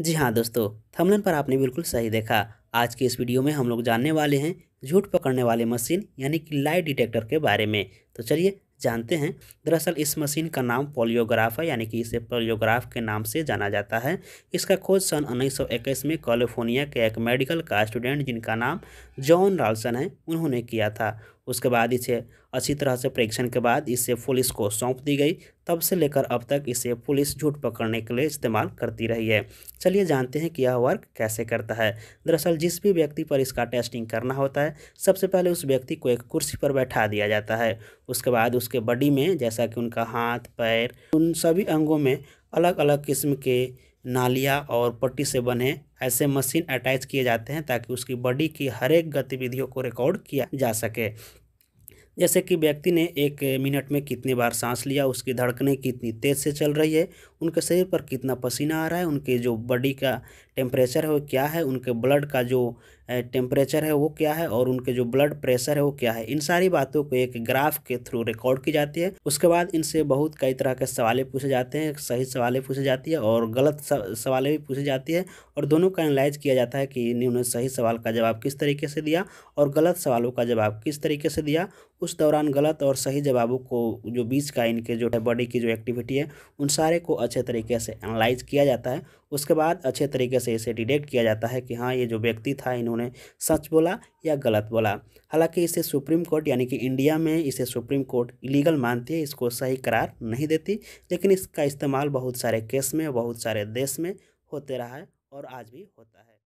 जी हाँ दोस्तों थमलन पर आपने बिल्कुल सही देखा आज के इस वीडियो में हम लोग जानने वाले हैं झूठ पकड़ने वाले मशीन यानी कि लाइट डिटेक्टर के बारे में तो चलिए जानते हैं दरअसल इस मशीन का नाम पोलियोग्राफ है यानी कि इसे पोलियोग्राफ के नाम से जाना जाता है इसका खोज सन उन्नीस में कैलिफोर्निया के एक मेडिकल का स्टूडेंट जिनका नाम जॉन रॉल्सन है उन्होंने किया था उसके बाद इसे अच्छी तरह से परीक्षण के बाद इसे पुलिस को सौंप दी गई तब से लेकर अब तक इसे पुलिस झूठ पकड़ने के लिए इस्तेमाल करती रही है चलिए जानते हैं कि यह वर्क कैसे करता है दरअसल जिस भी व्यक्ति पर इसका टेस्टिंग करना होता है सबसे पहले उस व्यक्ति को एक कुर्सी पर बैठा दिया जाता है उसके बाद उसके बॉडी में जैसा कि उनका हाथ पैर उन सभी अंगों में अलग अलग किस्म के नालियाँ और पट्टी से बने ऐसे मशीन अटैच किए जाते हैं ताकि उसकी बॉडी की हर एक गतिविधियों को रिकॉर्ड किया जा सके जैसे कि व्यक्ति ने एक मिनट में कितनी बार सांस लिया उसकी धड़कने कितनी तेज़ से चल रही है उनके शरीर पर कितना पसीना आ रहा है उनके जो बॉडी का टेम्परेचर है वो क्या है उनके ब्लड का जो टेम्परेचर है वो क्या है और उनके जो ब्लड प्रेशर है वो क्या है इन सारी बातों को एक ग्राफ के थ्रू रिकॉर्ड की जाती है उसके बाद इनसे बहुत कई तरह के सवाले पूछे जाते हैं सही सवाले पूछे जाती है और गलत सवाले भी पूछी जाती है और दोनों का एनालाइज किया जाता है कि इन्होंने सही सवाल का जवाब किस तरीके से दिया और गलत सवालों का जवाब किस तरीके से दिया उस दौरान गलत और सही जवाबों को जो बीच का इनके जो है बॉडी की जो एक्टिविटी है उन सारे को अच्छे तरीके से एनालाइज किया जाता है उसके बाद अच्छे तरीके से इसे डिटेक्ट किया जाता है कि हाँ ये जो व्यक्ति था इन्होंने सच बोला या गलत बोला हालांकि इसे सुप्रीम कोर्ट यानी कि इंडिया में इसे सुप्रीम कोर्ट इलीगल मानती है इसको सही करार नहीं देती लेकिन इसका इस्तेमाल बहुत सारे केस में बहुत सारे देश में होते रहा है और आज भी होता है